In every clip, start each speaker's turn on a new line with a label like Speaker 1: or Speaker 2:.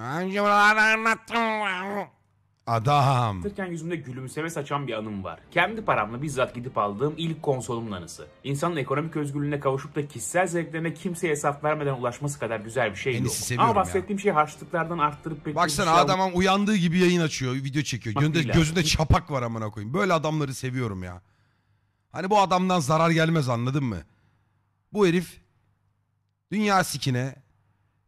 Speaker 1: Önce buralarda anlattım.
Speaker 2: Adam.
Speaker 1: Tırken yüzümde gülümseme saçan bir anım var. Kendi paramla bizzat gidip aldığım ilk konsolumun anısı. İnsanın ekonomik özgürlüğüne kavuşup da kişisel zevklerine kimseye hesap vermeden ulaşması kadar güzel bir şey En yok. iyisi seviyorum Ama bahsettiğim şey harçlıklardan arttırıp pek Baksana şey adam
Speaker 2: uyandığı gibi yayın açıyor, video çekiyor. Bak Gönde, değil abi. gözünde çapak var amına koyayım. Böyle adamları seviyorum ya. Hani bu adamdan zarar gelmez anladın mı? Bu herif dünya sikine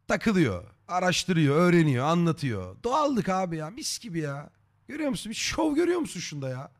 Speaker 2: takılıyor. Araştırıyor, öğreniyor, anlatıyor. Doğallık abi ya mis gibi ya. Görüyor musun? Bir şov görüyor musun şunda ya?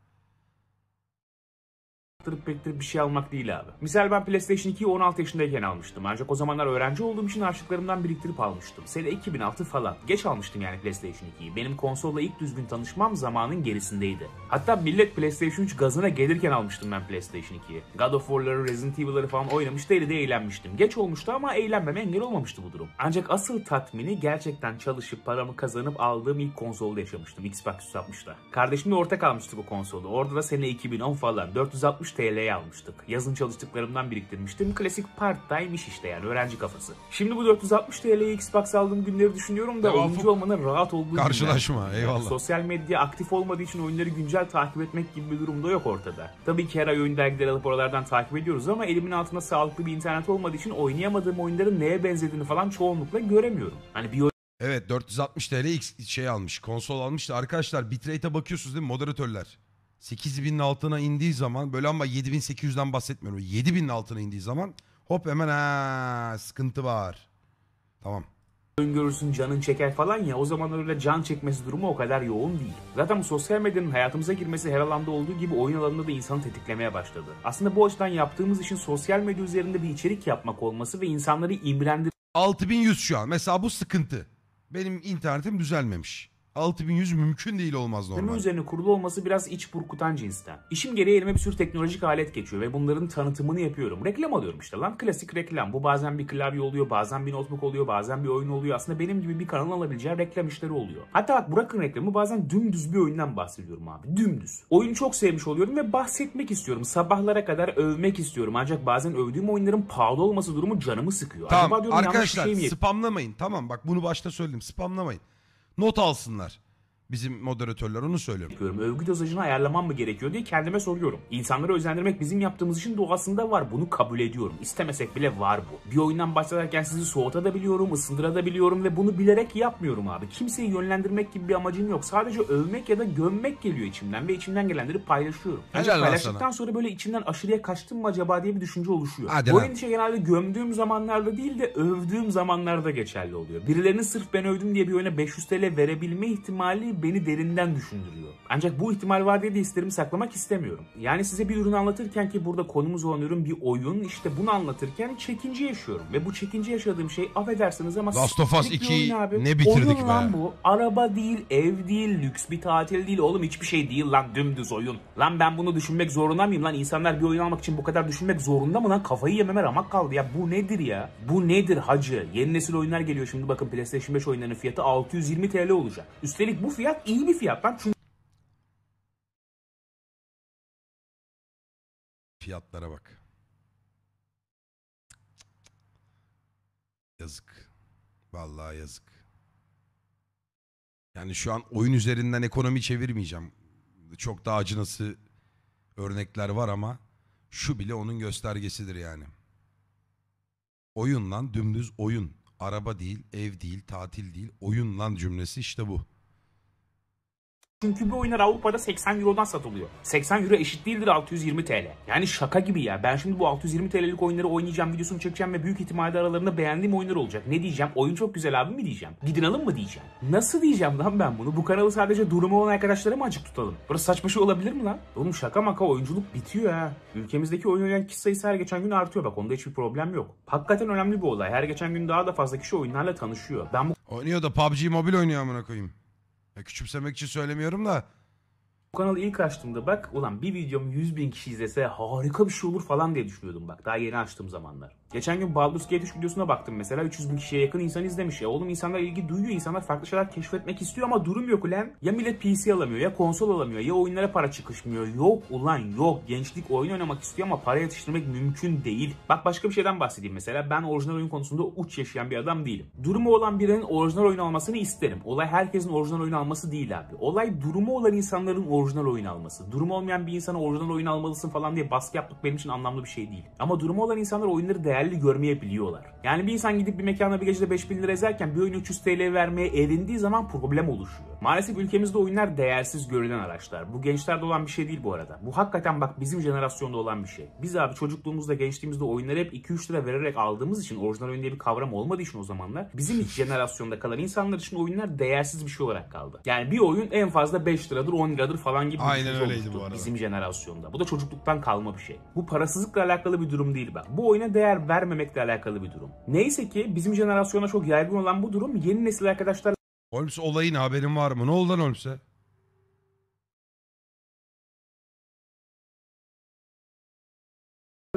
Speaker 1: biriktirip biriktirip bir şey almak değil abi. Misal ben PlayStation 2'yi 16 yaşındayken almıştım. Ancak o zamanlar öğrenci olduğum için harçlıklarımdan biriktirip almıştım. Sene 2006 falan. Geç almıştım yani PlayStation 2'yi. Benim konsolla ilk düzgün tanışmam zamanın gerisindeydi. Hatta millet PlayStation 3 gazına gelirken almıştım ben PlayStation 2'yi. God of War'ları, Resident Evil'ları falan oynamış deli de eğlenmiştim. Geç olmuştu ama eğlenmeme engel olmamıştı bu durum. Ancak asıl tatmini gerçekten çalışıp paramı kazanıp aldığım ilk konsolda yaşamıştım. Xbox 360'da. Kardeşimle ortak almıştık o konsolu. Orada da sene 2010 falan. 460 TL'ye almıştık. Yazın çalıştıklarımdan biriktirmiştim. Klasik part-time iş işte yani öğrenci kafası. Şimdi bu 460 TL'ye Xbox aldığım günleri düşünüyorum da Devafuk. oyuncu olmanın rahat olduğu Karşılaşma günler. eyvallah. sosyal medya aktif olmadığı için oyunları güncel takip etmek gibi bir durumda yok ortada. Tabii ki her ay oyun dergileri alıp oralardan takip ediyoruz ama elimin altında sağlıklı bir internet olmadığı için oynayamadığım oyunların neye benzediğini falan çoğunlukla göremiyorum.
Speaker 2: Hani bir Evet 460 TL şey almış konsol almış da arkadaşlar bitrate'e bakıyorsunuz değil mi moderatörler? 8000'in altına indiği zaman böyle ama 7800'den bahsetmiyorum. 7000'in altına indiği zaman hop hemen ha
Speaker 1: sıkıntı var. Tamam öngörürsün canın çeker falan ya o zaman öyle can çekmesi durumu o kadar yoğun değil. Zaten sosyal medyanın hayatımıza girmesi her alanda olduğu gibi oyun alanında da insanı tetiklemeye başladı. Aslında bu açıdan yaptığımız işin sosyal medya üzerinde bir içerik yapmak olması ve insanları imrendir... 6100 şu an mesela bu sıkıntı.
Speaker 2: Benim internetim düzelmemiş. 6100 mümkün değil olmaz normal. Dönme
Speaker 1: üzerine kurulu olması biraz iç burkutan cinsten. İşim gereği elime bir sürü teknolojik alet geçiyor ve bunların tanıtımını yapıyorum. Reklam alıyorum işte lan klasik reklam. Bu bazen bir klavye oluyor, bazen bir notebook oluyor, bazen bir oyun oluyor. Aslında benim gibi bir kanal alabileceği reklam işleri oluyor. Hatta bak bırakın reklamı bazen dümdüz bir oyundan bahsediyorum abi. Dümdüz. Oyunu çok sevmiş oluyorum ve bahsetmek istiyorum. Sabahlara kadar övmek istiyorum. Ancak bazen övdüğüm oyunların pahalı olması durumu canımı sıkıyor. Tamam Acaba diyorum, arkadaşlar şey
Speaker 2: spamlamayın. Tamam bak bunu başta söyledim spamlamayın
Speaker 1: not alsınlar bizim moderatörler onu söylüyor. Yapıyorum. Övgü dozajını ayarlamam mı gerekiyor diye kendime soruyorum. İnsanları özendirmek bizim yaptığımız işin doğasında var. Bunu kabul ediyorum. İstemesek bile var bu. Bir oyundan başlarken sizi soğutabiliyorum, ısındırabiliyorum ve bunu bilerek yapmıyorum abi. Kimseyi yönlendirmek gibi bir amacım yok. Sadece övmek ya da gömmek geliyor içimden ve içimden gelenleri paylaşıyorum. Ancak paylaştıktan sana. sonra böyle içimden aşırıya kaçtım mı acaba diye bir düşünce oluşuyor. Hadi bu lan. endişe genelde gömdüğüm zamanlarda değil de övdüğüm zamanlarda geçerli oluyor. Birilerinin sırf ben övdüm diye bir oyuna 500 TL verebilme ihtimali beni derinden düşündürüyor. Ancak bu ihtimal var diye de hislerimi saklamak istemiyorum. Yani size bir ürünü anlatırken ki burada konumuz olan ürün bir oyun işte bunu anlatırken çekince yaşıyorum. Ve bu çekince yaşadığım şey affedersiniz ama Last of Us 2 abi. ne bitirdik oyun be. lan bu. Araba değil, ev değil, lüks bir tatil değil oğlum hiçbir şey değil lan dümdüz oyun. Lan ben bunu düşünmek zorunda mıyım lan insanlar bir oyun almak için bu kadar düşünmek zorunda mı lan kafayı yememe ramak kaldı ya bu nedir ya? Bu nedir hacı? Yeni nesil oyunlar geliyor şimdi bakın PlayStation 5 oyunlarının fiyatı 620 TL olacak. Üstelik bu fiyat olarak iyi bir fiyattan. Çünkü
Speaker 2: Fiyatlara bak. Yazık. Vallahi yazık. Yani şu an oyun üzerinden ekonomi çevirmeyeceğim. Çok daha acınası örnekler var ama şu bile onun göstergesidir yani. Oyun lan dümdüz oyun. Araba değil, ev değil, tatil değil. Oyun lan cümlesi işte bu.
Speaker 1: Çünkü bir oyunlar Avrupa'da 80 Euro'dan satılıyor. 80 Euro eşit değildir 620 TL. Yani şaka gibi ya. Ben şimdi bu 620 TL'lik oyunları oynayacağım, videosunu çekeceğim ve büyük ihtimalle aralarında beğendiğim oyunlar olacak. Ne diyeceğim? Oyun çok güzel abi mi diyeceğim? Gidin alın mı diyeceğim? Nasıl diyeceğim lan ben bunu? Bu kanalı sadece durumu olan arkadaşlara mı açık tutalım? Burası saçma şey olabilir mi lan? Oğlum şaka maka oyunculuk bitiyor ha. Ülkemizdeki oyun oynayan kişi sayısı her geçen gün artıyor. Bak onda hiçbir problem yok. Hakikaten önemli bir olay. Her geçen gün daha da fazla kişi oyunlarla tanışıyor. Ben bu... Oynuyor da PUBG mobil oynuyor amına koyayım. Ya küçümsemek için söylemiyorum da. Bu kanalı ilk açtığımda bak ulan bir videom 100 bin kişi izlese harika bir şey olur falan diye düşünüyordum bak daha yeni açtığım zamanlar. Geçen gün Baldur's Gate 3 videosuna baktım mesela. 300 bin kişiye yakın insan izlemiş ya. Oğlum insanlar ilgi duyuyor. insanlar farklı şeyler keşfetmek istiyor ama durum yok ulan. Ya millet PC alamıyor ya konsol alamıyor ya oyunlara para çıkışmıyor. Yok ulan yok. Gençlik oyun oynamak istiyor ama para yetiştirmek mümkün değil. Bak başka bir şeyden bahsedeyim mesela. Ben orijinal oyun konusunda uç yaşayan bir adam değilim. Durumu olan birinin orijinal oyun almasını isterim. Olay herkesin orijinal oyun alması değil abi. Olay durumu olan insanların orijinal oyun alması. Durumu olmayan bir insana orijinal oyun almalısın falan diye baskı yapmak benim için anlamlı bir şey değil. Ama durumu olan insanlar oyunları değer değerli görmeyebiliyorlar. Yani bir insan gidip bir mekana bir gecede 5000 lira ezerken bir oyunu 300 TL vermeye erindiği zaman problem oluşuyor. Maalesef ülkemizde oyunlar değersiz görülen araçlar. Bu gençlerde olan bir şey değil bu arada. Bu hakikaten bak bizim jenerasyonda olan bir şey. Biz abi çocukluğumuzda gençliğimizde oyunları hep 2-3 lira vererek aldığımız için orijinal oyun diye bir kavram olmadığı için o zamanlar bizim hiç jenerasyonda kalan insanlar için oyunlar değersiz bir şey olarak kaldı. Yani bir oyun en fazla 5 liradır 10 liradır falan gibi Aynen bir şey olmuştu bu arada. bizim jenerasyonda. Bu da çocukluktan kalma bir şey. Bu parasızlıkla alakalı bir durum değil bak. Bu oyuna değer vermemekle alakalı bir durum. Neyse ki bizim jenerasyona çok yaygın olan bu durum yeni nesil arkadaşlar Holmes olayın haberin var mı? Ne oldu lan Holmes'e?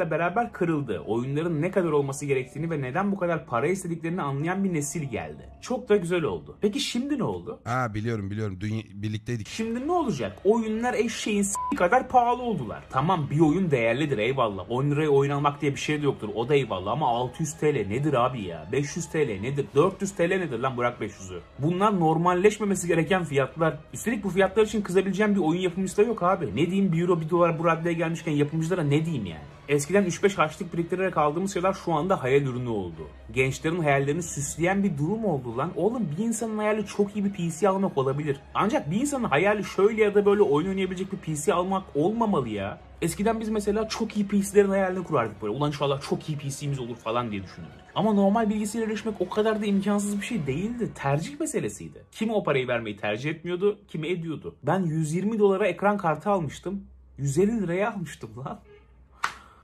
Speaker 1: ile beraber kırıldı. Oyunların ne kadar olması gerektiğini ve neden bu kadar para istediklerini anlayan bir nesil geldi. Çok da güzel oldu. Peki şimdi ne oldu? Ha biliyorum biliyorum. Dün birlikteydik. Şimdi ne olacak? Oyunlar eşeğin s*** kadar pahalı oldular. Tamam bir oyun değerlidir eyvallah. 10 liraya oynanmak diye bir şey de yoktur. O da eyvallah ama 600 TL nedir abi ya? 500 TL nedir? 400 TL nedir lan bırak 500'ü? Bunlar normalleşmemesi gereken fiyatlar. Üstelik bu fiyatlar için kızabileceğim bir oyun yapımcısı da yok abi. Ne diyeyim 1 euro 1 dolar bu raddeye gelmişken yapımcılara ne diyeyim yani? Eskiden 3-5 harçlık biriktirerek aldığımız şeyler şu anda hayal ürünü oldu. Gençlerin hayallerini süsleyen bir durum oldu lan. Oğlum bir insanın hayali çok iyi bir PC almak olabilir. Ancak bir insanın hayali şöyle ya da böyle oyun oynayabilecek bir PC almak olmamalı ya. Eskiden biz mesela çok iyi PC'lerin hayalini kurardık böyle. Ulan inşallah çok iyi PC'miz olur falan diye düşünürdük. Ama normal bilgisayara erişmek o kadar da imkansız bir şey değildi. Tercih meselesiydi. Kim o parayı vermeyi tercih etmiyordu, kimi ediyordu. Ben 120 dolara ekran kartı almıştım. 150 liraya almıştım lan.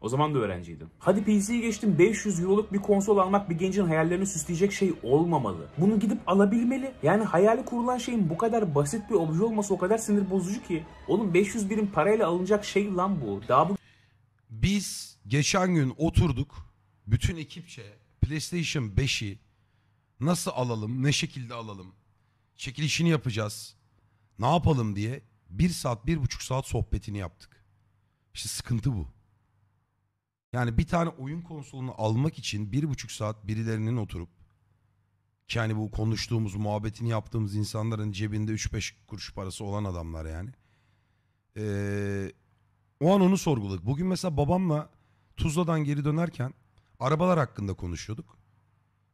Speaker 1: O zaman da öğrenciydim. Hadi PC'yi geçtim 500 Euro'luk bir konsol almak bir gencin hayallerini süsleyecek şey olmamalı. Bunu gidip alabilmeli. Yani hayali kurulan şeyin bu kadar basit bir obje olması o kadar sinir bozucu ki. Oğlum 500 birim parayla alınacak şey lan bu. Daha bu... Biz geçen gün oturduk
Speaker 2: bütün ekipçe PlayStation 5'i nasıl alalım, ne şekilde alalım, çekilişini yapacağız, ne yapalım diye bir saat, bir buçuk saat sohbetini yaptık. İşte sıkıntı bu. Yani bir tane oyun konsolunu almak için bir buçuk saat birilerinin oturup ki yani bu konuştuğumuz muhabbetini yaptığımız insanların cebinde 3-5 kuruş parası olan adamlar yani. Ee, o an onu sorguladık. Bugün mesela babamla Tuzla'dan geri dönerken arabalar hakkında konuşuyorduk.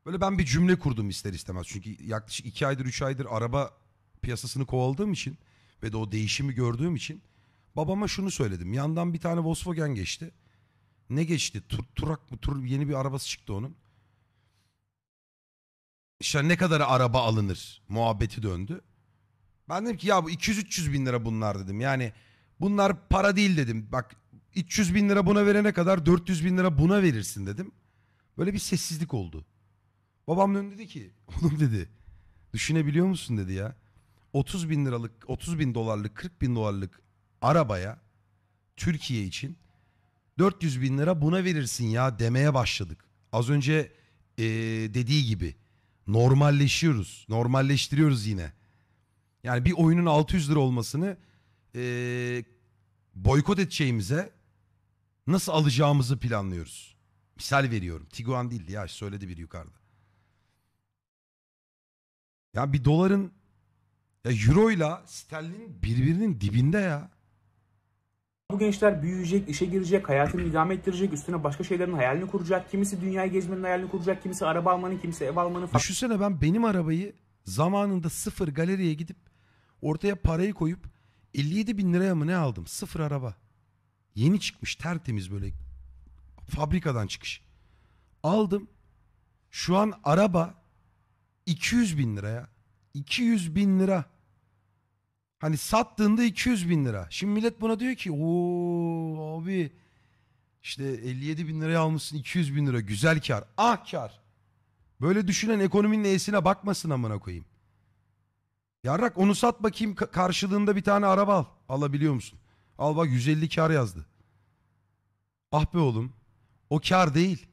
Speaker 2: Böyle ben bir cümle kurdum ister istemez. Çünkü yaklaşık 2 aydır 3 aydır araba piyasasını kovaladığım için ve de o değişimi gördüğüm için babama şunu söyledim. Yandan bir tane Volkswagen geçti. Ne geçti? Tur, turak mı? Tur, yeni bir arabası çıktı onun. İşte ne kadar araba alınır muhabbeti döndü. Ben dedim ki ya bu 200-300 bin lira bunlar dedim. Yani bunlar para değil dedim. Bak 300 bin lira buna verene kadar 400 bin lira buna verirsin dedim. Böyle bir sessizlik oldu. Babam döndü dedi ki oğlum dedi düşünebiliyor musun dedi ya. 30 bin liralık 30 bin dolarlık 40 bin dolarlık arabaya Türkiye için 400 bin lira buna verirsin ya demeye başladık. Az önce ee, dediği gibi normalleşiyoruz. Normalleştiriyoruz yine. Yani bir oyunun 600 lira olmasını ee, boykot edeceğimize nasıl alacağımızı planlıyoruz. Misal veriyorum. Tiguan değildi ya söyledi bir yukarıda. Ya bir
Speaker 1: doların ya euro ile sterlin birbirinin dibinde ya. Bu gençler büyüyecek, işe girecek, hayatını idame ettirecek, üstüne başka şeylerin hayalini kuracak. Kimisi dünyayı gezmenin hayalini kuracak, kimisi araba almanın, kimisi ev almanın falan. Düşünsene ben benim arabayı zamanında
Speaker 2: sıfır galeriye gidip ortaya parayı koyup 57 bin liraya mı ne aldım? Sıfır araba. Yeni çıkmış tertemiz böyle fabrikadan çıkış. Aldım. Şu an araba 200 bin liraya. 200 bin lira. Hani sattığında 200 bin lira. Şimdi millet buna diyor ki ooo abi işte 57 bin liraya almışsın 200 bin lira güzel kar. Ah kar. Böyle düşünen ekonominin esine bakmasın amına koyayım. Yarrak onu sat bakayım karşılığında bir tane araba al. Alabiliyor musun? Al bak 150 kar yazdı. Ah be oğlum. O kar değil.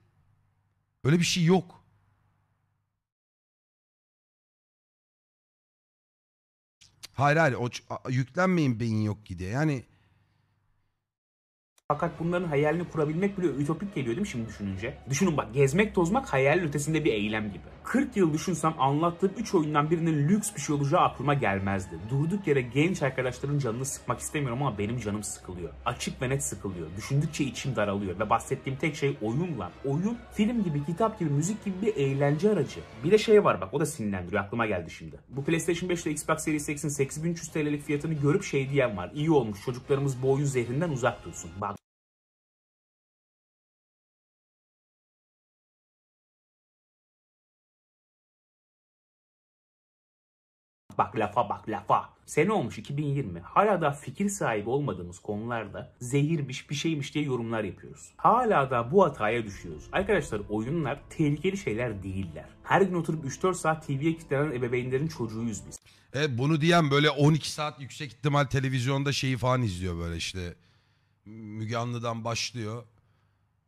Speaker 2: Öyle bir şey yok. Hayır hayır o yüklenmeyin beyin yok ki Yani
Speaker 1: Fakat bunların hayalini kurabilmek bile ütopik geliyor değil mi şimdi düşününce? Düşünün bak gezmek tozmak hayal ötesinde bir eylem gibi. 40 yıl düşünsem anlattığım 3 oyundan birinin lüks bir şey olacağı aklıma gelmezdi. Durduk yere genç arkadaşların canını sıkmak istemiyorum ama benim canım sıkılıyor. Açık ve net sıkılıyor. Düşündükçe içim daralıyor ve bahsettiğim tek şey oyun lan. Oyun film gibi, kitap gibi, müzik gibi bir eğlence aracı. Bir de şey var bak o da sinirlendiriyor aklıma geldi şimdi. Bu PlayStation 5 ile Xbox Series X'in 8300 TL'lik fiyatını görüp şey diyen var. İyi olmuş çocuklarımız bu oyun zehrinden uzak dursun. Bak Bak lafa bak lafa. Sene olmuş 2020. Hala da fikir sahibi olmadığımız konularda zehirmiş bir şeymiş diye yorumlar yapıyoruz. Hala da bu hataya düşüyoruz. Arkadaşlar oyunlar tehlikeli şeyler değiller. Her gün oturup 3-4 saat TV'ye kilitlenen ebeveynlerin çocuğuyuz
Speaker 2: biz. E bunu diyen böyle 12 saat yüksek ihtimal televizyonda şeyi falan izliyor böyle işte. Müge Anlı'dan başlıyor.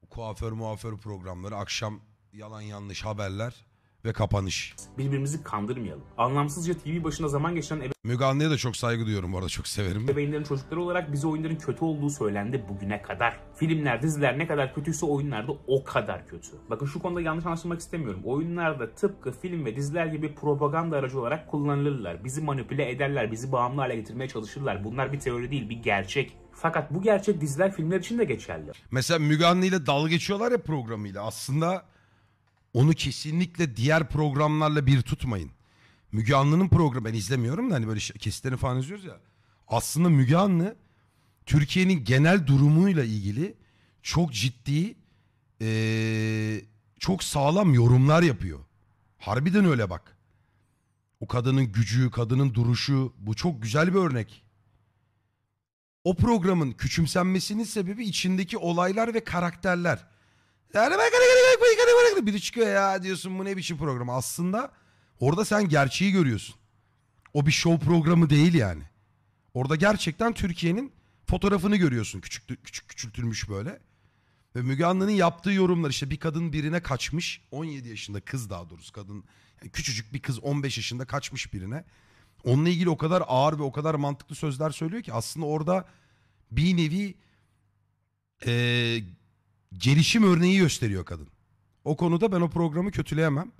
Speaker 2: Kuaför muaför programları akşam yalan yanlış haberler ve kapanış. Birbirimizi
Speaker 1: kandırmayalım. Anlamsızca TV başına zaman geçiren ebe
Speaker 2: Müge Anlı'ya da çok saygı
Speaker 1: duyuyorum bu arada çok severim. ebeveynlerin çocukları olarak bize oyunların kötü olduğu söylendi bugüne kadar. Filmler, diziler ne kadar kötüyse oyunlarda o kadar kötü. Bakın şu konuda yanlış anlaşılmak istemiyorum. Oyunlarda tıpkı film ve diziler gibi propaganda aracı olarak kullanılırlar. Bizi manipüle ederler, bizi bağımlı hale getirmeye çalışırlar. Bunlar bir teori değil, bir gerçek. Fakat bu gerçek diziler, filmler için de geçerli.
Speaker 2: Mesela Müge Anlı ile dalga geçiyorlar ya programıyla aslında onu kesinlikle diğer programlarla bir tutmayın. Müge Anlı'nın programı ben izlemiyorum da hani böyle kesitlerini falan izliyoruz ya. Aslında Müge Anlı Türkiye'nin genel durumuyla ilgili çok ciddi ee, çok sağlam yorumlar yapıyor. Harbiden öyle bak. O kadının gücü, kadının duruşu bu çok güzel bir örnek. O programın küçümsenmesinin sebebi içindeki olaylar ve karakterler. Biri çıkıyor ya diyorsun bu ne biçim program. Aslında orada sen gerçeği görüyorsun. O bir show programı değil yani. Orada gerçekten Türkiye'nin fotoğrafını görüyorsun küçük küçük küçültülmüş böyle. Ve Müge Anlı'nın yaptığı yorumlar işte bir kadın birine kaçmış. 17 yaşında kız daha doğrusu kadın yani küçücük bir kız 15 yaşında kaçmış birine. Onunla ilgili o kadar ağır ve o kadar mantıklı sözler söylüyor ki aslında orada bir nevi e, gelişim örneği gösteriyor kadın. O konuda ben o programı kötüleyemem.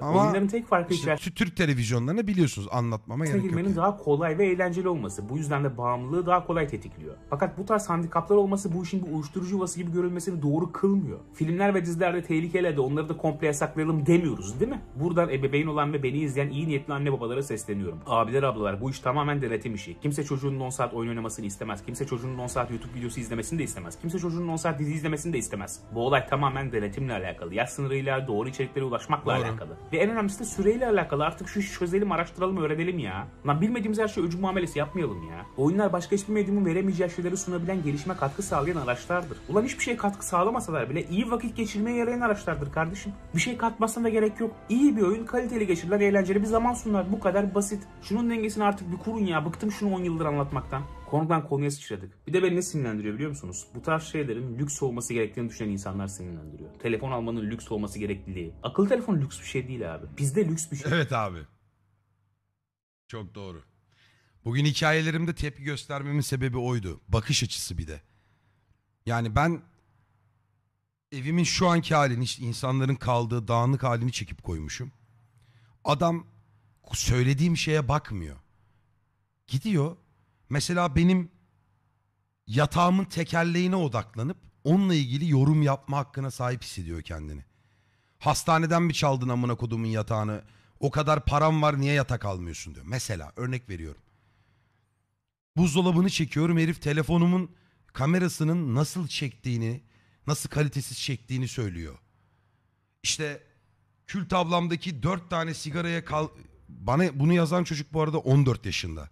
Speaker 2: Ama Oyunların tek farkı işte içer- Türk televizyonlarını biliyorsunuz anlatmama gerek yok. yani.
Speaker 1: daha kolay ve eğlenceli olması. Bu yüzden de bağımlılığı daha kolay tetikliyor. Fakat bu tarz handikaplar olması bu işin bir uyuşturucu yuvası gibi görülmesini doğru kılmıyor. Filmler ve dizilerde tehlikeli de onları da komple yasaklayalım demiyoruz değil mi? Buradan ebeveyn olan ve beni izleyen iyi niyetli anne babalara sesleniyorum. Abiler ablalar bu iş tamamen denetim işi. Kimse çocuğunun 10 saat oyun oynamasını istemez. Kimse çocuğunun 10 saat YouTube videosu izlemesini de istemez. Kimse çocuğunun 10 saat dizi izlemesini de istemez. Bu olay tamamen denetimle alakalı. Yaş sınırıyla doğru içeriklere ulaşmakla Doğru. alakalı. Ve en önemlisi de süreyle alakalı. Artık şu işi çözelim, araştıralım, öğrenelim ya. Lan bilmediğimiz her şey öcü muamelesi yapmayalım ya. Oyunlar başka hiçbir medyumun veremeyeceği şeyleri sunabilen gelişme katkı sağlayan araçlardır. Ulan hiçbir şeye katkı sağlamasalar bile iyi vakit geçirmeye yarayan araçlardır kardeşim. Bir şey katmasına da gerek yok. İyi bir oyun kaliteli geçirilen eğlenceli bir zaman sunar. Bu kadar basit. Şunun dengesini artık bir kurun ya. Bıktım şunu 10 yıldır anlatmaktan. Konudan konuya sıçradık. Bir de beni ne sinirlendiriyor biliyor musunuz? Bu tarz şeylerin lüks olması gerektiğini düşünen insanlar sinirlendiriyor. Telefon almanın lüks olması gerekliliği. Akıllı telefon lüks bir şey değil abi. Bizde lüks bir şey. Evet abi. Çok doğru.
Speaker 2: Bugün hikayelerimde tepki göstermemin sebebi oydu. Bakış açısı bir de. Yani ben evimin şu anki halini, insanların kaldığı dağınık halini çekip koymuşum. Adam söylediğim şeye bakmıyor. Gidiyor Mesela benim yatağımın tekerleğine odaklanıp onunla ilgili yorum yapma hakkına sahip hissediyor kendini. Hastaneden mi çaldın amına kodumun yatağını? O kadar param var niye yatak almıyorsun diyor. Mesela örnek veriyorum. Buzdolabını çekiyorum herif telefonumun kamerasının nasıl çektiğini, nasıl kalitesiz çektiğini söylüyor. İşte kül tablamdaki dört tane sigaraya kal... Bana bunu yazan çocuk bu arada 14 yaşında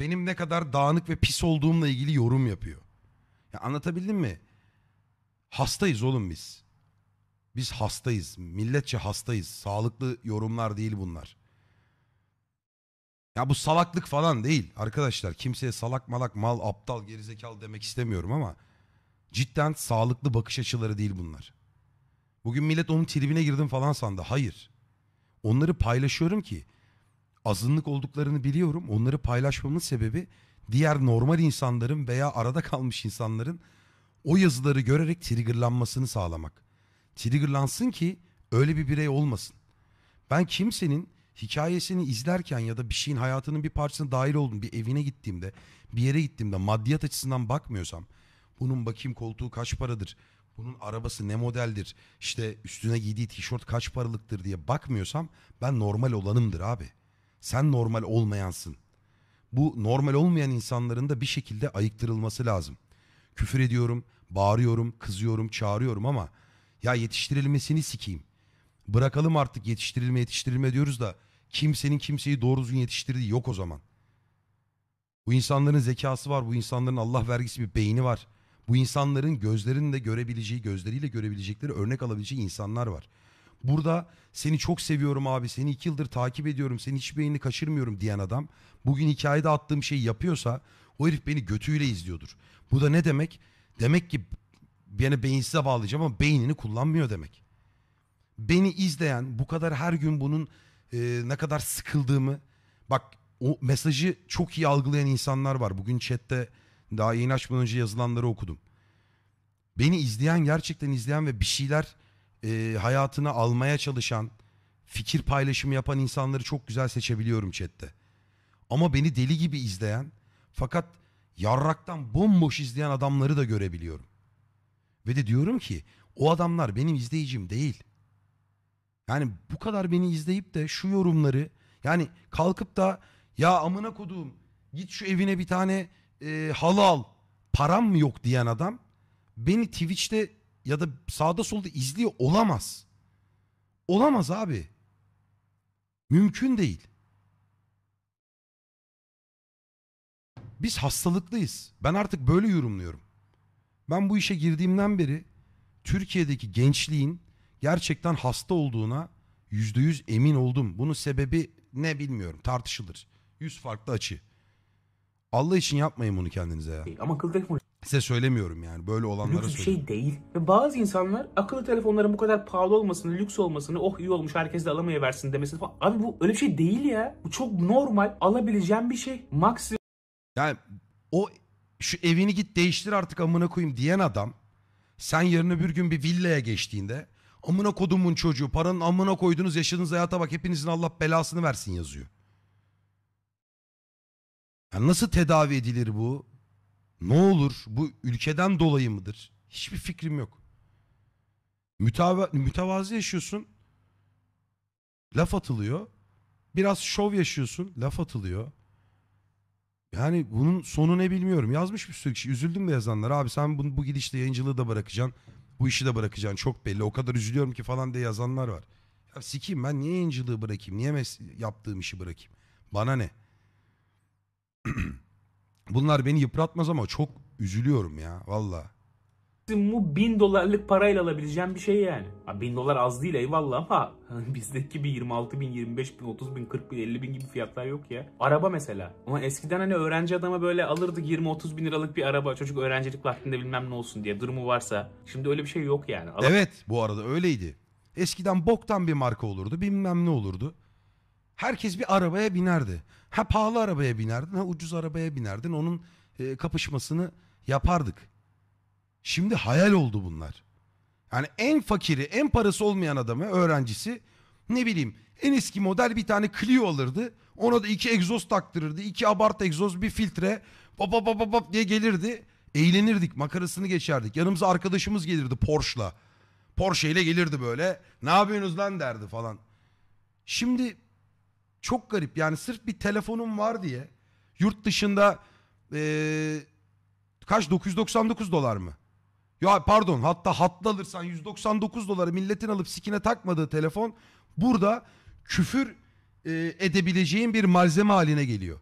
Speaker 2: benim ne kadar dağınık ve pis olduğumla ilgili yorum yapıyor. Ya anlatabildim mi? Hastayız oğlum biz. Biz hastayız. Milletçe hastayız. Sağlıklı yorumlar değil bunlar. Ya bu salaklık falan değil arkadaşlar. Kimseye salak malak mal aptal gerizekalı demek istemiyorum ama cidden sağlıklı bakış açıları değil bunlar. Bugün millet onun tribine girdim falan sandı. Hayır. Onları paylaşıyorum ki azınlık olduklarını biliyorum. Onları paylaşmamın sebebi diğer normal insanların veya arada kalmış insanların o yazıları görerek triggerlanmasını sağlamak. Triggerlansın ki öyle bir birey olmasın. Ben kimsenin hikayesini izlerken ya da bir şeyin hayatının bir parçasına dahil oldum. Bir evine gittiğimde, bir yere gittiğimde maddiyat açısından bakmıyorsam bunun bakayım koltuğu kaç paradır, bunun arabası ne modeldir, işte üstüne giydiği tişört kaç paralıktır diye bakmıyorsam ben normal olanımdır abi.'' Sen normal olmayansın. Bu normal olmayan insanların da bir şekilde ayıktırılması lazım. Küfür ediyorum, bağırıyorum, kızıyorum, çağırıyorum ama ya yetiştirilmesini sikeyim. Bırakalım artık yetiştirilme yetiştirilme diyoruz da kimsenin kimseyi doğru düzgün yetiştirdiği yok o zaman. Bu insanların zekası var, bu insanların Allah vergisi bir beyni var. Bu insanların gözlerinde görebileceği, gözleriyle görebilecekleri, örnek alabileceği insanlar var. Burada seni çok seviyorum abi. Seni iki yıldır takip ediyorum. Senin hiç yayını kaçırmıyorum diyen adam. Bugün hikayede attığım şeyi yapıyorsa o herif beni götüyle izliyordur. Bu da ne demek? Demek ki yani beyinsize bağlayacağım ama beynini kullanmıyor demek. Beni izleyen bu kadar her gün bunun e, ne kadar sıkıldığımı bak o mesajı çok iyi algılayan insanlar var. Bugün chatte daha yayın açmadan önce yazılanları okudum. Beni izleyen gerçekten izleyen ve bir şeyler e, hayatına almaya çalışan, fikir paylaşımı yapan insanları çok güzel seçebiliyorum chatte. Ama beni deli gibi izleyen fakat yarraktan bomboş izleyen adamları da görebiliyorum. Ve de diyorum ki o adamlar benim izleyicim değil. Yani bu kadar beni izleyip de şu yorumları yani kalkıp da ya amına koduğum git şu evine bir tane e, halı al param mı yok diyen adam beni Twitch'te ya da sağda solda izliyor olamaz. Olamaz abi. Mümkün değil. Biz hastalıklıyız. Ben artık böyle yorumluyorum. Ben bu işe girdiğimden beri Türkiye'deki gençliğin gerçekten hasta olduğuna yüzde yüz emin oldum. Bunun sebebi ne bilmiyorum tartışılır. Yüz farklı açı. Allah için yapmayın bunu
Speaker 1: kendinize ya. Ama kıl teknolojisi Size söylemiyorum yani böyle olanlara lüks bir söylüyorum. şey değil. Ve bazı insanlar akıllı telefonların bu kadar pahalı olmasını, lüks olmasını, oh iyi olmuş herkes de alamaya versin demesini falan. Abi bu öyle bir şey değil ya. Bu çok normal alabileceğim bir şey. Maksimum Yani o
Speaker 2: şu evini git değiştir artık amına koyayım diyen adam sen yarın bir gün bir villaya geçtiğinde amına kodumun çocuğu paranın amına koydunuz yaşadığınız hayata bak hepinizin Allah belasını versin yazıyor. Yani nasıl tedavi edilir bu? Ne olur bu ülkeden dolayı mıdır? Hiçbir fikrim yok. Mütava mütevazı yaşıyorsun. Laf atılıyor. Biraz şov yaşıyorsun. Laf atılıyor. Yani bunun sonu ne bilmiyorum. Yazmış bir sürü kişi. Üzüldüm de yazanlar. Abi sen bunu, bu gidişle yayıncılığı da bırakacaksın. Bu işi de bırakacaksın. Çok belli. O kadar üzülüyorum ki falan diye yazanlar var. Ya sikiyim ben niye yayıncılığı bırakayım? Niye mes yaptığım işi bırakayım? Bana ne? Bunlar beni yıpratmaz ama çok üzülüyorum ya valla.
Speaker 1: Bu bin dolarlık parayla alabileceğim bir şey yani. Ha, bin dolar az değil eyvallah ama bizdeki bir 26 bin, 25 bin, 30 bin, 40 bin, 50 bin gibi fiyatlar yok ya. Araba mesela. Ama eskiden hani öğrenci adama böyle alırdı 20-30 bin liralık bir araba. Çocuk öğrencilik vaktinde bilmem ne olsun diye durumu varsa. Şimdi öyle bir şey yok yani. Al-
Speaker 2: evet bu arada öyleydi. Eskiden boktan bir marka olurdu bilmem ne olurdu. Herkes bir arabaya binerdi. Ha pahalı arabaya binerdin, ha ucuz arabaya binerdin. Onun e, kapışmasını yapardık. Şimdi hayal oldu bunlar. Yani en fakiri, en parası olmayan adamı, öğrencisi ne bileyim en eski model bir tane Clio alırdı. Ona da iki egzoz taktırırdı. iki abart egzoz, bir filtre. Bap bap bap bap diye gelirdi. Eğlenirdik, makarasını geçerdik. Yanımıza arkadaşımız gelirdi Porsche'la. Porsche ile gelirdi böyle. Ne yapıyorsunuz lan derdi falan. Şimdi çok garip yani sırf bir telefonum var diye yurt dışında ee, kaç 999 dolar mı? Ya pardon hatta hatta alırsan 199 doları milletin alıp sikine takmadığı telefon burada küfür e, edebileceğin bir malzeme haline geliyor.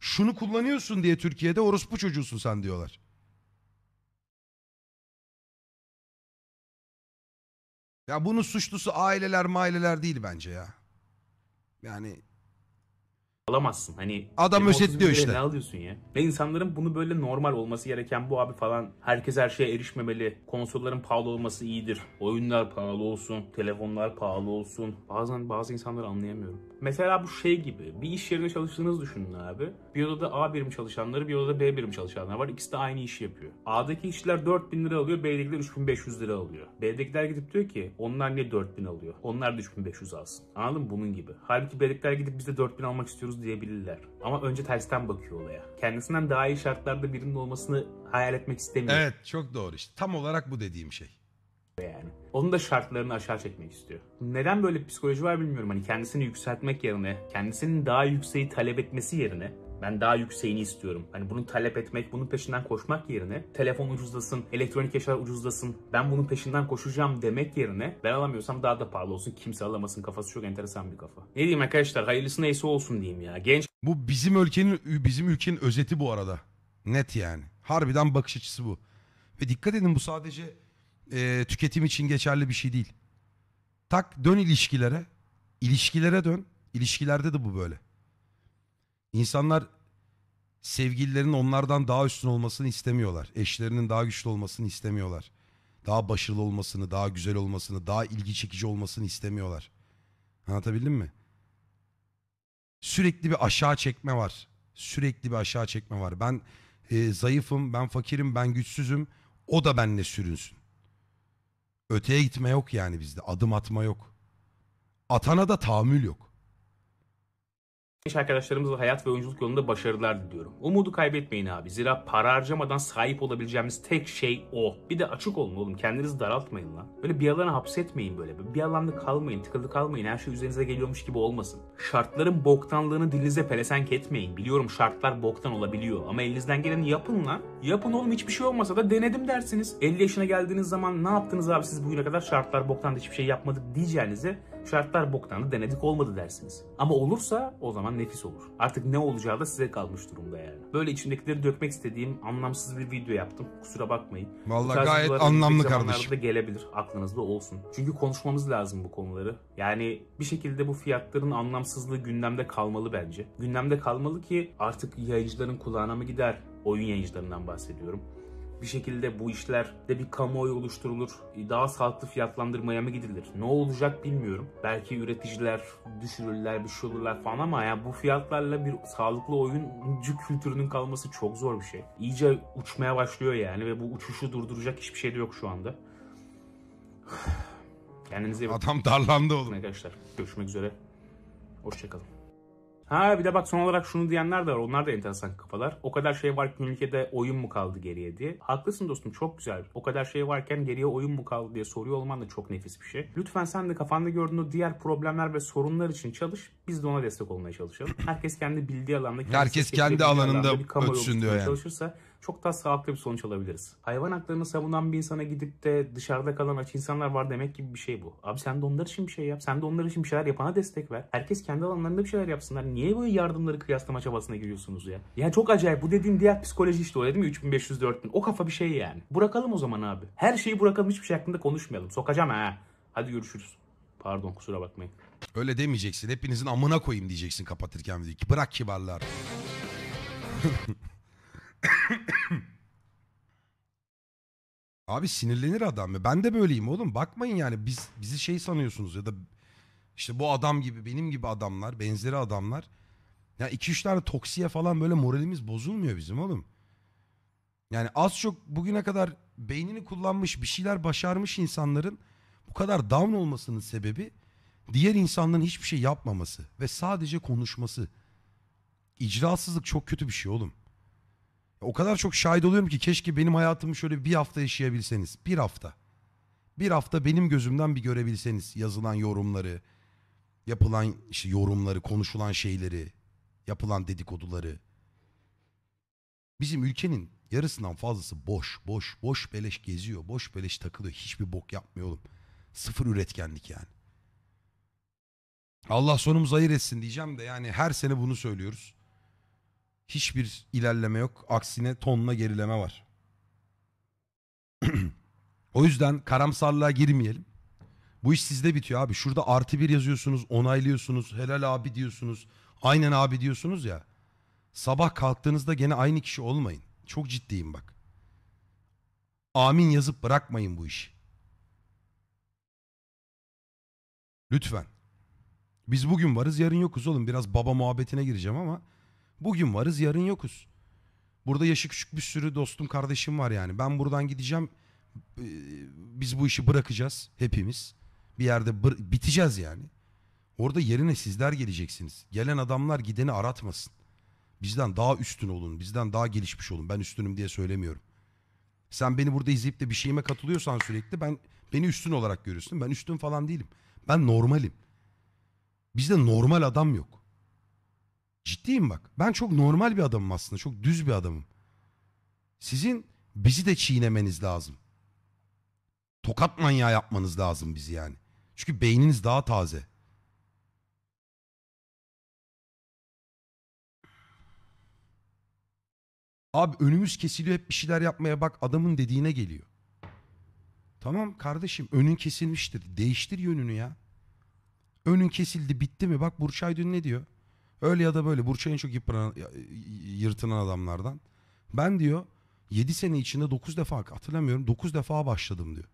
Speaker 2: Şunu kullanıyorsun diye Türkiye'de orospu çocuğusun sen diyorlar. Ya bunun suçlusu aileler maileler değil bence ya.
Speaker 1: Yani alamazsın. Hani adam özetliyor işte. Ne alıyorsun ya? Ve insanların bunu böyle normal olması gereken bu abi falan. Herkes her şeye erişmemeli. Konsolların pahalı olması iyidir. Oyunlar pahalı olsun. Telefonlar pahalı olsun. Bazen bazı insanları anlayamıyorum. Mesela bu şey gibi. Bir iş yerinde çalıştığınızı düşünün abi. Bir odada A birim çalışanları, bir odada B birim çalışanlar var. İkisi de aynı işi yapıyor. A'daki işçiler 4000 lira alıyor, B'dekiler 3500 lira alıyor. B'dekiler gidip diyor ki onlar niye 4000 alıyor? Onlar da 3500 alsın. Anladın mı? Bunun gibi. Halbuki B'dekiler gidip biz de 4000 almak istiyoruz diyebilirler. Ama önce tersten bakıyor olaya. Kendisinden daha iyi şartlarda birinin olmasını hayal etmek istemiyor. Evet çok doğru işte. Tam olarak bu dediğim şey yani. Onun da şartlarını aşağı çekmek istiyor. Neden böyle bir psikoloji var bilmiyorum. Hani kendisini yükseltmek yerine, kendisinin daha yükseği talep etmesi yerine ben daha yükseğini istiyorum. Hani bunu talep etmek, bunun peşinden koşmak yerine telefon ucuzlasın, elektronik eşyalar ucuzlasın, ben bunun peşinden koşacağım demek yerine ben alamıyorsam daha da pahalı olsun, kimse alamasın kafası çok enteresan bir kafa. Ne diyeyim arkadaşlar, hayırlısı neyse olsun diyeyim ya. Genç
Speaker 2: bu bizim ülkenin bizim ülkenin özeti bu arada. Net yani. Harbiden bakış açısı bu. Ve dikkat edin bu sadece e, tüketim için geçerli bir şey değil. Tak dön ilişkilere. İlişkilere dön. İlişkilerde de bu böyle. İnsanlar sevgililerinin onlardan daha üstün olmasını istemiyorlar. Eşlerinin daha güçlü olmasını istemiyorlar. Daha başarılı olmasını, daha güzel olmasını, daha ilgi çekici olmasını istemiyorlar. Anlatabildim mi? Sürekli bir aşağı çekme var. Sürekli bir aşağı çekme var. Ben e, zayıfım, ben fakirim, ben güçsüzüm. O da benle sürünsün. Öteye gitme yok yani bizde. Adım atma yok. Atana da tahammül yok.
Speaker 1: Genç arkadaşlarımızla hayat ve oyunculuk yolunda başarılar diliyorum. Umudu kaybetmeyin abi. Zira para harcamadan sahip olabileceğimiz tek şey o. Bir de açık olun oğlum. Kendinizi daraltmayın lan. Böyle bir alana hapsetmeyin böyle. Bir alanda kalmayın. Tıkılı kalmayın. Her şey üzerinize geliyormuş gibi olmasın. Şartların boktanlığını dilinize pelesenk etmeyin. Biliyorum şartlar boktan olabiliyor. Ama elinizden geleni yapın lan. Yapın oğlum hiçbir şey olmasa da denedim dersiniz. 50 yaşına geldiğiniz zaman ne yaptınız abi siz bugüne kadar şartlar boktan da hiçbir şey yapmadık diyeceğinize Şartlar boktandı denedik olmadı dersiniz. Ama olursa o zaman nefis olur. Artık ne olacağı da size kalmış durumda yani. Böyle içimdekileri dökmek istediğim anlamsız bir video yaptım. Kusura bakmayın. Vallahi gayet anlamlı kardeşim. da gelebilir. Aklınızda olsun. Çünkü konuşmamız lazım bu konuları. Yani bir şekilde bu fiyatların anlamsızlığı gündemde kalmalı bence. Gündemde kalmalı ki artık yayıncıların kulağına mı gider? Oyun yayıncılarından bahsediyorum bir şekilde bu işler de bir kamuoyu oluşturulur. Daha sağlıklı fiyatlandırmaya mı gidilir? Ne olacak bilmiyorum. Belki üreticiler düşürürler, bir şey olurlar falan ama yani bu fiyatlarla bir sağlıklı oyuncu kültürünün kalması çok zor bir şey. İyice uçmaya başlıyor yani ve bu uçuşu durduracak hiçbir şey de yok şu anda. Kendinize iyi bakın. Adam darlandı oğlum. Arkadaşlar görüşmek üzere. Hoşçakalın. Ha bir de bak son olarak şunu diyenler de var. Onlar da enteresan kafalar. O kadar şey var ki ülkede oyun mu kaldı geriye diye. Haklısın dostum çok güzel. O kadar şey varken geriye oyun mu kaldı diye soruyor olman da çok nefis bir şey. Lütfen sen de kafanda gördüğün o diğer problemler ve sorunlar için çalış. Biz de ona destek olmaya çalışalım. Herkes kendi bildiği alanda. Herkes kendi alanında, alanında ötsün diyor yani. Çalışırsa çok daha sağlıklı bir sonuç alabiliriz. Hayvan haklarını savunan bir insana gidip de dışarıda kalan aç insanlar var demek gibi bir şey bu. Abi sen de onlar için bir şey yap. Sen de onlar için bir şeyler yapana destek ver. Herkes kendi alanlarında bir şeyler yapsınlar. Niye bu yardımları kıyaslama çabasına giriyorsunuz ya? Yani çok acayip. Bu dediğim diğer psikoloji işte o değil mi? 3500-4000. O kafa bir şey yani. Bırakalım o zaman abi. Her şeyi bırakalım. Hiçbir şey hakkında konuşmayalım. Sokacağım ha. Hadi görüşürüz. Pardon kusura bakmayın. Öyle demeyeceksin. Hepinizin amına koyayım
Speaker 2: diyeceksin kapatırken videoyu. Bırak kibarlar. Abi sinirlenir adam ya. Ben de böyleyim oğlum. Bakmayın yani biz bizi şey sanıyorsunuz ya da işte bu adam gibi benim gibi adamlar benzeri adamlar. Ya iki üç tane toksiye falan böyle moralimiz bozulmuyor bizim oğlum. Yani az çok bugüne kadar beynini kullanmış bir şeyler başarmış insanların bu kadar down olmasının sebebi diğer insanların hiçbir şey yapmaması ve sadece konuşması. İcrasızlık çok kötü bir şey oğlum. O kadar çok şahit oluyorum ki keşke benim hayatımı şöyle bir hafta yaşayabilseniz. Bir hafta. Bir hafta benim gözümden bir görebilseniz yazılan yorumları, yapılan işte yorumları, konuşulan şeyleri, yapılan dedikoduları. Bizim ülkenin yarısından fazlası boş, boş, boş beleş geziyor, boş beleş takılıyor. Hiçbir bok yapmıyor oğlum. Sıfır üretkenlik yani. Allah sonumuzu hayır etsin diyeceğim de yani her sene bunu söylüyoruz hiçbir ilerleme yok. Aksine tonla gerileme var. o yüzden karamsarlığa girmeyelim. Bu iş sizde bitiyor abi. Şurada artı bir yazıyorsunuz, onaylıyorsunuz, helal abi diyorsunuz, aynen abi diyorsunuz ya. Sabah kalktığınızda gene aynı kişi olmayın. Çok ciddiyim bak. Amin yazıp bırakmayın bu işi. Lütfen. Biz bugün varız yarın yokuz oğlum. Biraz baba muhabbetine gireceğim ama Bugün varız yarın yokuz. Burada yaşı küçük bir sürü dostum kardeşim var yani. Ben buradan gideceğim. Ee, biz bu işi bırakacağız hepimiz. Bir yerde biteceğiz yani. Orada yerine sizler geleceksiniz. Gelen adamlar gideni aratmasın. Bizden daha üstün olun. Bizden daha gelişmiş olun. Ben üstünüm diye söylemiyorum. Sen beni burada izleyip de bir şeyime katılıyorsan sürekli ben beni üstün olarak görüyorsun. Ben üstün falan değilim. Ben normalim. Bizde normal adam yok. Ciddiyim bak. Ben çok normal bir adamım aslında. Çok düz bir adamım. Sizin bizi de çiğnemeniz lazım. Tokat manyağı yapmanız lazım bizi yani. Çünkü beyniniz daha taze. Abi önümüz kesiliyor hep bir şeyler yapmaya bak adamın dediğine geliyor. Tamam kardeşim önün kesilmiştir. Değiştir yönünü ya. Önün kesildi bitti mi? Bak Burçay dün ne diyor? Öyle ya da böyle Burçay en çok yıpran, yırtılan adamlardan. Ben diyor 7 sene içinde 9 defa hatırlamıyorum 9 defa başladım diyor.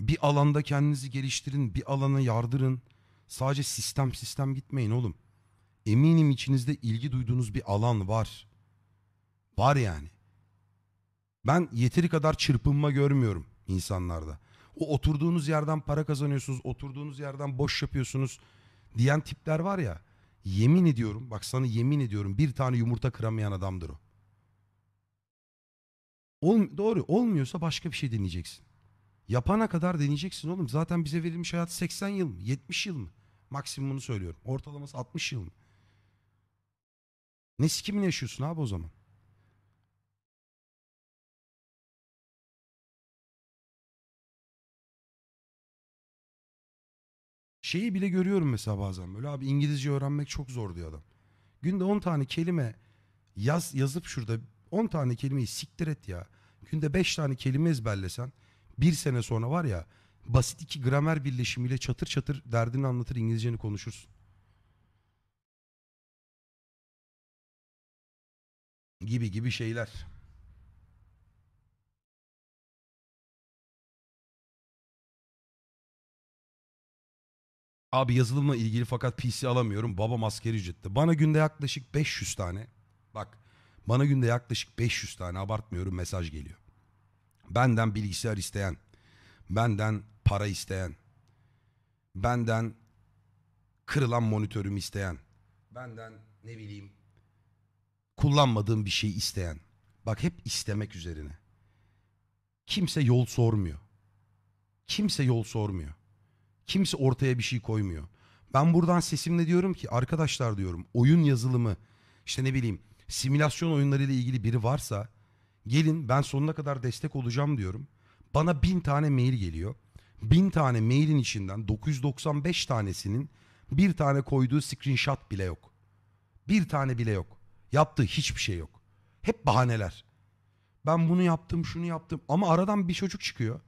Speaker 2: Bir alanda kendinizi geliştirin, bir alana yardırın. Sadece sistem sistem gitmeyin oğlum. Eminim içinizde ilgi duyduğunuz bir alan var. Var yani. Ben yeteri kadar çırpınma görmüyorum insanlarda. O oturduğunuz yerden para kazanıyorsunuz, oturduğunuz yerden boş yapıyorsunuz diyen tipler var ya. Yemin ediyorum bak sana yemin ediyorum bir tane yumurta kıramayan adamdır o. Ol, doğru olmuyorsa başka bir şey deneyeceksin. Yapana kadar deneyeceksin oğlum. Zaten bize verilmiş hayat 80 yıl mı? 70 yıl mı? Maksimumunu söylüyorum. Ortalaması 60 yıl mı? Ne sikimini yaşıyorsun abi o zaman? Şeyi bile görüyorum mesela bazen böyle abi İngilizce öğrenmek çok zor diyor adam. Günde 10 tane kelime yaz yazıp şurada 10 tane kelimeyi siktir et ya. Günde 5 tane kelime ezberlesen bir sene sonra var ya basit iki gramer birleşimiyle çatır çatır derdini anlatır İngilizceni konuşursun. Gibi gibi şeyler. Abi yazılımla ilgili fakat PC alamıyorum. Babam askeri ücrette. Bana günde yaklaşık 500 tane. Bak bana günde yaklaşık 500 tane abartmıyorum mesaj geliyor. Benden bilgisayar isteyen, benden para isteyen, benden kırılan monitörümü isteyen, benden ne bileyim kullanmadığım bir şey isteyen. Bak hep istemek üzerine. Kimse yol sormuyor. Kimse yol sormuyor. Kimse ortaya bir şey koymuyor. Ben buradan sesimle diyorum ki arkadaşlar diyorum oyun yazılımı işte ne bileyim simülasyon oyunlarıyla ilgili biri varsa gelin ben sonuna kadar destek olacağım diyorum. Bana bin tane mail geliyor. Bin tane mailin içinden 995 tanesinin bir tane koyduğu screenshot bile yok. Bir tane bile yok. Yaptığı hiçbir şey yok. Hep bahaneler. Ben bunu yaptım, şunu yaptım. Ama aradan bir çocuk çıkıyor.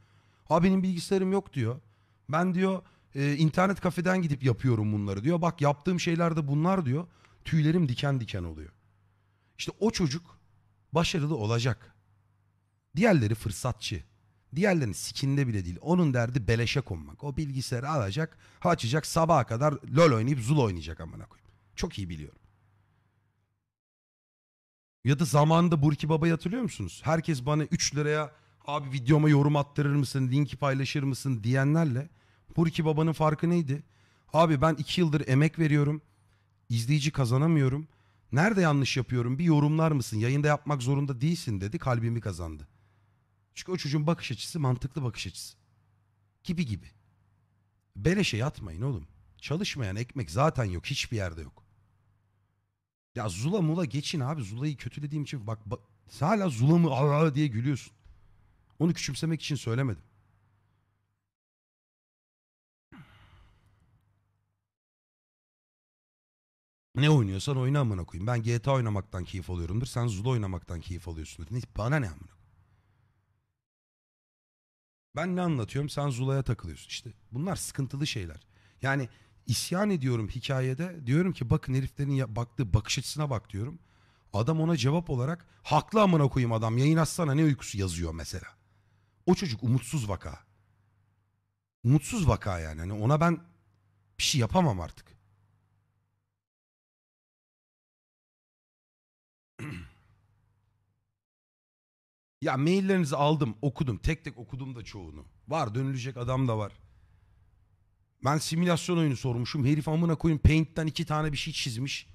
Speaker 2: Abinin bilgisayarım yok diyor. Ben diyor e, internet kafeden gidip yapıyorum bunları diyor. Bak yaptığım şeyler de bunlar diyor. Tüylerim diken diken oluyor. İşte o çocuk başarılı olacak. Diğerleri fırsatçı. Diğerlerinin sikinde bile değil. Onun derdi beleşe konmak. O bilgisayarı alacak, açacak sabaha kadar LoL oynayıp Zul oynayacak amına koyayım. Çok iyi biliyorum. Ya da zamanında Burki Baba'yı hatırlıyor musunuz? Herkes bana 3 liraya abi videoma yorum attırır mısın, linki paylaşır mısın diyenlerle Hurki Baba'nın farkı neydi? Abi ben iki yıldır emek veriyorum. İzleyici kazanamıyorum. Nerede yanlış yapıyorum bir yorumlar mısın? Yayında yapmak zorunda değilsin dedi. Kalbimi kazandı. Çünkü o çocuğun bakış açısı mantıklı bakış açısı. Gibi gibi. Beleşe yatmayın oğlum. Çalışmayan ekmek zaten yok. Hiçbir yerde yok. Ya Zula Mula geçin abi. Zula'yı kötülediğim için bak, bak hala Zula mı aa diye gülüyorsun. Onu küçümsemek için söylemedim. Ne oynuyorsan oyna amına koyayım. Ben GTA oynamaktan keyif alıyorumdur. Sen Zula oynamaktan keyif alıyorsun. Neyse bana ne amına Ben ne anlatıyorum? Sen Zula'ya takılıyorsun. İşte bunlar sıkıntılı şeyler. Yani isyan ediyorum hikayede. Diyorum ki bakın heriflerin baktığı bakış açısına bak diyorum. Adam ona cevap olarak haklı amına koyayım adam yayın açsana ne uykusu yazıyor mesela. O çocuk umutsuz vaka. Umutsuz vaka yani. Hani ona ben bir şey yapamam artık. ya maillerinizi aldım okudum tek tek okudum da çoğunu. Var dönülecek adam da var. Ben simülasyon oyunu sormuşum. Herif amına koyun Paint'ten iki tane bir şey çizmiş.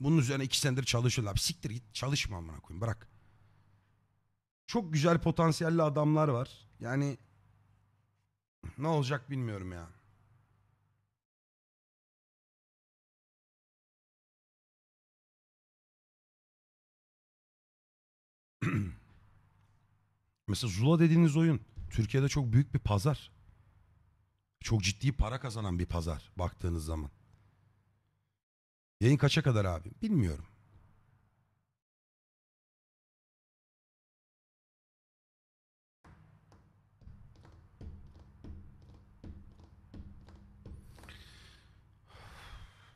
Speaker 2: Bunun üzerine iki senedir çalışıyorlar. Siktir git çalışma amına koyun bırak. Çok güzel potansiyelli adamlar var. Yani ne olacak bilmiyorum ya.
Speaker 1: Mesela Zula dediğiniz oyun Türkiye'de
Speaker 2: çok büyük bir pazar. Çok ciddi para kazanan bir pazar baktığınız zaman. Yayın kaça kadar abi? Bilmiyorum.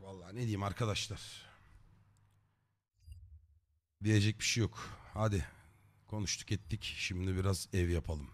Speaker 2: Vallahi ne diyeyim arkadaşlar. Diyecek bir şey yok. Hadi konuştuk ettik şimdi biraz ev yapalım.